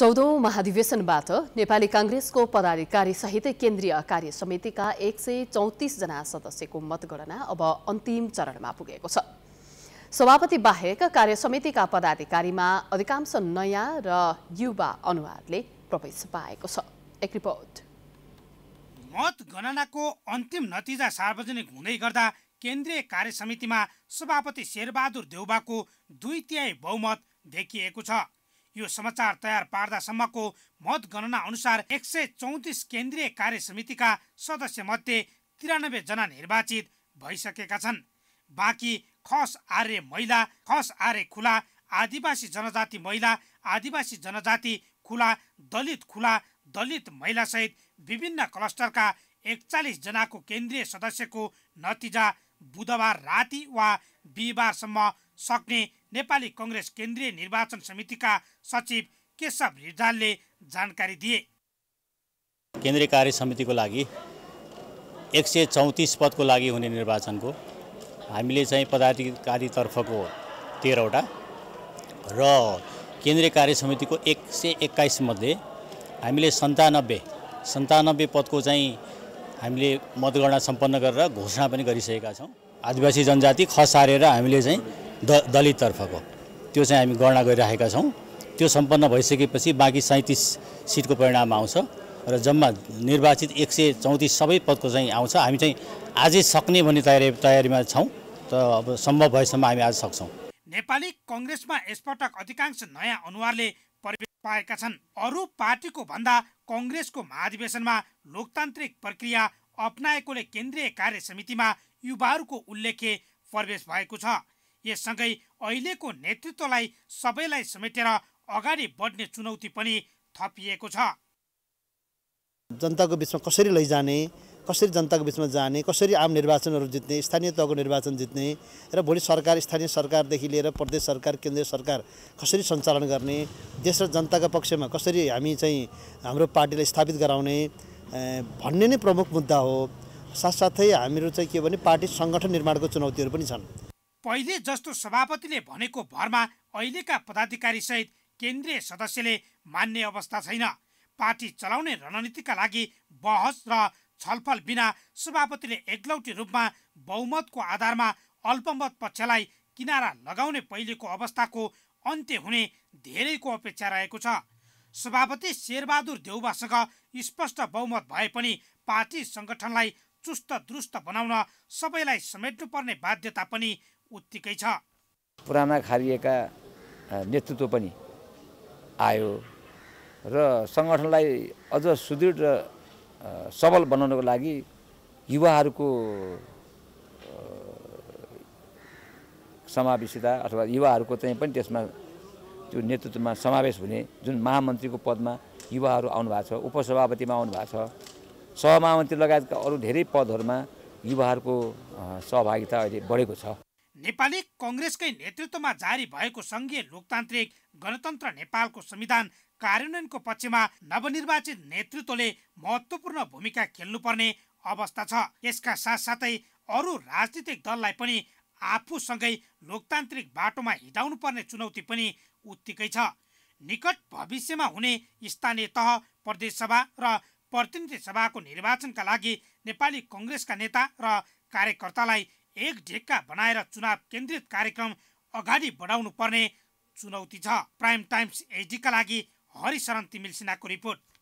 चौधौं महाधिवेशनबाट नेपाली काङ्ग्रेसको पदाधिकारी सहित केन्द्रीय कार्य समितिका एक सय चौतिसजना सदस्यको मतगणना अब अन्तिम चरणमा पुगेको छ सभापति बाहेक कार्य समितिका पदाधिकारीमा अधिकांश नयाँ र युवा अनुहारले प्रवेश पाएको छ एक रिपोर्ट मतगणनाको अन्तिम नतिजा सार्वजनिक हुँदै गर्दा केन्द्रीय कार्य समितिमा सभापति शेरबहादुर देउबाको दुई तिहाई बहुमत देखिएको छ यो समाचार तयार पार्दासम्मको मतगणना अनुसार एक सय चौतिस केन्द्रीय कार्य समितिका सदस्य मध्ये तिरानब्बे जना निर्वाचित भइसकेका छन् बाँकी खस आर्य महिला खस आर्य खुला आदिवासी जनजाति महिला आदिवासी जनजाति खुला दलित खुला दलित महिला सहित विभिन्न क्लस्टरका एकचालिस जनाको केन्द्रीय सदस्यको नतिजा बुधबार राति वा बिहिबारसम्म सक्ने नेपाली कङ्ग्रेस केन्द्रीय निर्वाचन समितिका सचिव केशव रिजालले जानकारी दिए केन्द्रीय कार्य समितिको लागि एक सय चौतिस पदको लागि हुने निर्वाचनको हामीले चाहिँ पदाधिकारीतर्फको तेह्रवटा र केन्द्रीय कार्य समितिको एक सय एक्काइसमध्ये हामीले सन्तानब्बे सन्तानब्बे पदको चाहिँ हामीले मतगणना सम्पन्न गरेर घोषणा पनि गरिसकेका छौँ आदिवासी जनजाति खसारेर हामीले चाहिँ द दलिततर्फको त्यो चाहिँ हामी गणना गरिराखेका छौँ त्यो सम्पन्न भइसकेपछि बाँकी सैँतिस सिटको परिणाम आउँछ र जम्मा निर्वाचित एक सय चौतिस सबै पदको चाहिँ आउँछ हामी चाहिँ आजै सक्ने भन्ने तयारी तयारीमा छौँ त अब सम्भव भएसम्म हामी आज सक्छौँ नेपाली कङ्ग्रेसमा यसपटक अधिकांश नयाँ अनुहारले परिवेश पाएका छन् अरू पार्टीको भन्दा कङ्ग्रेसको महाधिवेशनमा लोकतान्त्रिक प्रक्रिया अप्नाएकोले केन्द्रीय कार्य समितिमा युवाहरूको उल्लेख्य प्रवेश भएको छ यससँगै अहिलेको नेतृत्वलाई सबैलाई समेटेर अगाडि बढ्ने चुनौती पनि थपिएको छ जनताको बिचमा कसरी लैजाने कसरी जनताको बिचमा जाने कसरी आम निर्वाचनहरू जित्ने स्थानीय तहको निर्वाचन जित्ने र भोलि सरकार स्थानीय सरकारदेखि लिएर प्रदेश सरकार केन्द्रीय सरकार कसरी सञ्चालन गर्ने देश र जनताका पक्षमा कसरी हामी चाहिँ हाम्रो पार्टीलाई स्थापित गराउने भन्ने नै प्रमुख मुद्दा हो साथसाथै हामीहरू चाहिँ के भने पार्टी सङ्गठन निर्माणको चुनौतीहरू पनि छन् पहिले जस्तो सभापतिले भनेको भरमा अहिलेका पदाधिकारी सहित केन्द्रीय सदस्यले मान्ने अवस्था छैन पार्टी चलाउने रणनीतिका लागि बहस र छलफल बिना सभापतिले एकलौटी रूपमा बहुमतको आधारमा अल्पमत पक्षलाई किनारा लगाउने पहिलेको अवस्थाको अन्त्य हुने धेरैको अपेक्षा रहेको छ सभापति शेरबहादुर देउबासँग स्पष्ट बहुमत भए पनि पार्टी सङ्गठनलाई चुस्त दुरुस्त बनाउन सबैलाई समेट्नुपर्ने बाध्यता पनि उत्तिकै छ पुराना खारिएका नेतृत्व पनि आयो र सङ्गठनलाई अझ सुदृढ सबल बनाउनको लागि युवाहरूको समावेशिता अथवा युवाहरूको चाहिँ पनि त्यसमा त्यो नेतृत्वमा समावेश हुने जुन महामन्त्रीको पदमा युवाहरू आउनु भएको छ उपसभापतिमा आउनु भएको छ सहमहामन्त्री लगायतका अरू धेरै पदहरूमा युवाहरूको सहभागिता अहिले बढेको छ नेपाली कङ्ग्रेसकै नेतृत्वमा जारी भएको सङ्घीय लोकतान्त्रिक गणतन्त्र नेपालको संविधान कार्यान्वयनको पक्षमा नवनिर्वाचित नेतृत्वले महत्त्वपूर्ण भूमिका खेल्नुपर्ने अवस्था छ यसका साथसाथै अरू राजनीतिक दललाई पनि आफूसँगै लोकतान्त्रिक बाटोमा हिँडाउनु पर्ने चुनौती पनि उत्तिकै छ निकट भविष्यमा हुने स्थानीय तह प्रदेशसभा र प्रतिनिधि सभाको निर्वाचनका लागि नेपाली कङ्ग्रेसका नेता र कार्यकर्तालाई एक ढेक्का बनाएर चुनाव केन्द्रित कार्यक्रम अगाडि बढाउनु पर्ने चुनौती छ प्राइम टाइम्स एजीका लागि हरिशरण तिमिल सिन्हाको रिपोर्ट